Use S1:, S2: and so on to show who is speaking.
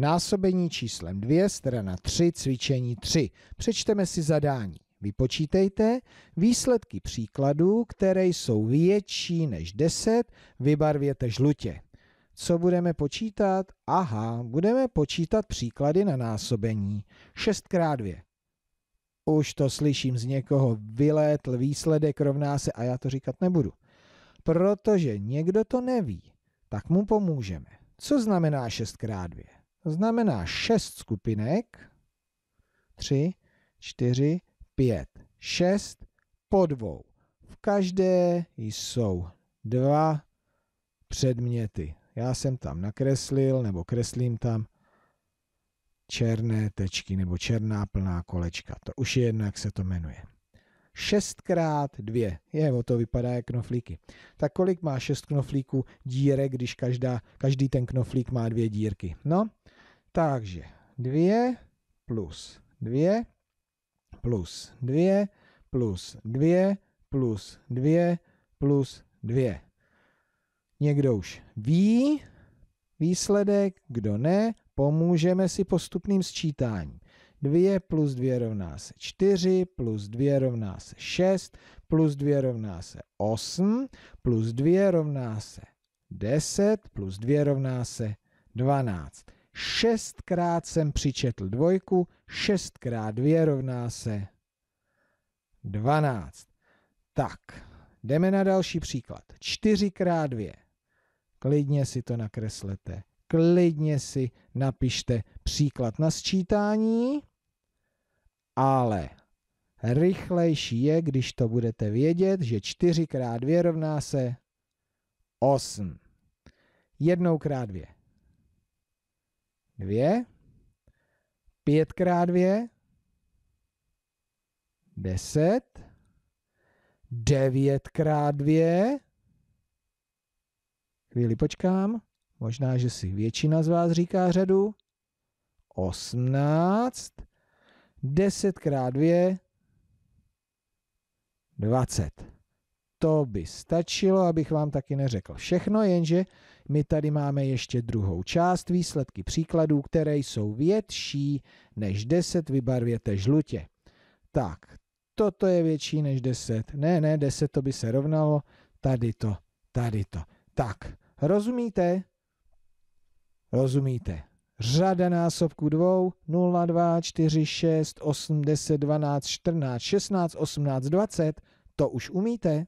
S1: Násobení číslem 2, strana 3, cvičení 3. Přečteme si zadání. Vypočítejte výsledky příkladů, které jsou větší než 10, vybarvěte žlutě. Co budeme počítat? Aha, budeme počítat příklady na násobení. 6x2. Už to slyším z někoho, vylétl výsledek rovná se a já to říkat nebudu. Protože někdo to neví, tak mu pomůžeme. Co znamená 6x2? To znamená 6 skupinek, 3, 4, 5, 6 po dvou. V každé jsou dva předměty. Já jsem tam nakreslil nebo kreslím tam černé tečky nebo černá plná kolečka. To už je jedno, jak se to jmenuje šestkrát dvě. Je, o to vypadá jak knoflíky. Tak kolik má šest knoflíků dírek, když každá, každý ten knoflík má dvě dírky? No, takže dvě plus dvě plus dvě plus dvě plus dvě plus dvě. Někdo už ví výsledek, kdo ne, pomůžeme si postupným sčítáním. 2 plus 2 rovná se 4, plus 2 rovná se 6, plus 2 rovná se 8, plus 2 rovná se 10, plus 2 rovná se 12. Šestkrát jsem přičetl dvojku, šestkrát 2 rovná se 12. Tak, jdeme na další příklad. 4 krát 2. Klidně si to nakreslete. Klidně si napište příklad na sčítání ale rychlejší je, když to budete vědět, že 4 x 2 rovná se 8. Jednou x 2. 2. 5 x 2. 10. 9 x 2. Chvíli počkám. Možná, že si většina z vás říká řadu. 18. 10 x 2, 20. To by stačilo, abych vám taky neřekl všechno, jenže my tady máme ještě druhou část výsledky příkladů, které jsou větší než 10, vybarvěte žlutě. Tak, toto je větší než 10. Ne, ne, 10 to by se rovnalo, tady to, tady to. Tak, rozumíte? Rozumíte. Řada násobků 2, 0, 2, 4, 6, 8, 10, 12, 14, 16, 18, 20. To už umíte?